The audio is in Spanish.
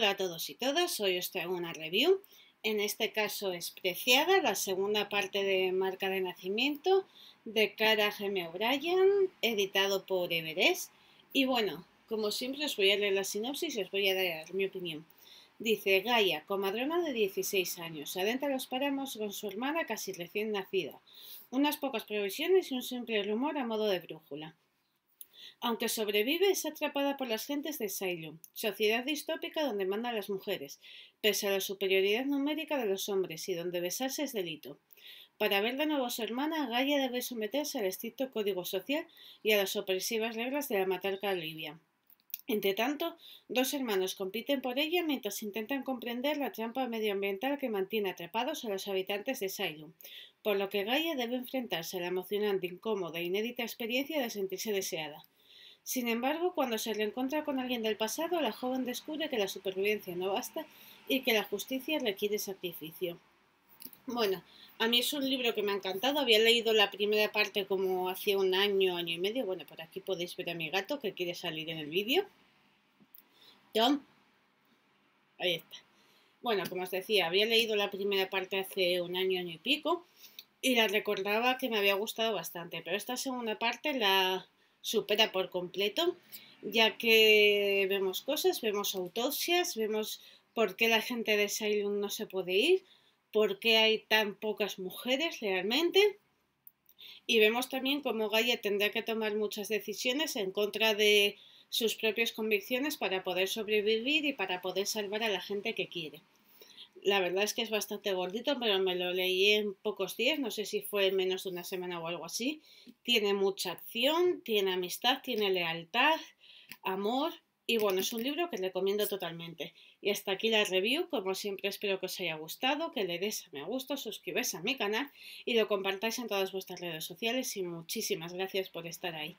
Hola a todos y todas, hoy os traigo una review, en este caso es Preciada, la segunda parte de Marca de Nacimiento de Cara M. O'Brien, editado por Everest. Y bueno, como siempre os voy a leer la sinopsis y os voy a dar mi opinión. Dice Gaia, comadrona de 16 años, adentra los páramos con su hermana casi recién nacida. Unas pocas previsiones y un simple rumor a modo de brújula. Aunque sobrevive, es atrapada por las gentes de sailum sociedad distópica donde mandan las mujeres, pese a la superioridad numérica de los hombres y donde besarse es delito. Para ver de nuevo a su hermana, Gaia debe someterse al estricto código social y a las opresivas reglas de la matarca libia Entre tanto, dos hermanos compiten por ella mientras intentan comprender la trampa medioambiental que mantiene atrapados a los habitantes de Asylum, por lo que Gaia debe enfrentarse a la emocionante, incómoda e inédita experiencia de sentirse deseada. Sin embargo, cuando se reencuentra con alguien del pasado, la joven descubre que la supervivencia no basta y que la justicia requiere sacrificio. Bueno, a mí es un libro que me ha encantado. Había leído la primera parte como hace un año, año y medio. Bueno, por aquí podéis ver a mi gato que quiere salir en el vídeo. Tom. Ahí está. Bueno, como os decía, había leído la primera parte hace un año, año y pico. Y la recordaba que me había gustado bastante. Pero esta segunda parte la, supera por completo, ya que vemos cosas, vemos autopsias, vemos por qué la gente de Salem no se puede ir, por qué hay tan pocas mujeres realmente. Y vemos también cómo Gaia tendrá que tomar muchas decisiones en contra de sus propias convicciones para poder sobrevivir y para poder salvar a la gente que quiere. La verdad es que es bastante gordito, pero me lo leí en pocos días, no sé si fue en menos de una semana o algo así. Tiene mucha acción, tiene amistad, tiene lealtad, amor y bueno, es un libro que recomiendo totalmente. Y hasta aquí la review, como siempre espero que os haya gustado, que le des a me gusta, suscribáis a mi canal y lo compartáis en todas vuestras redes sociales y muchísimas gracias por estar ahí.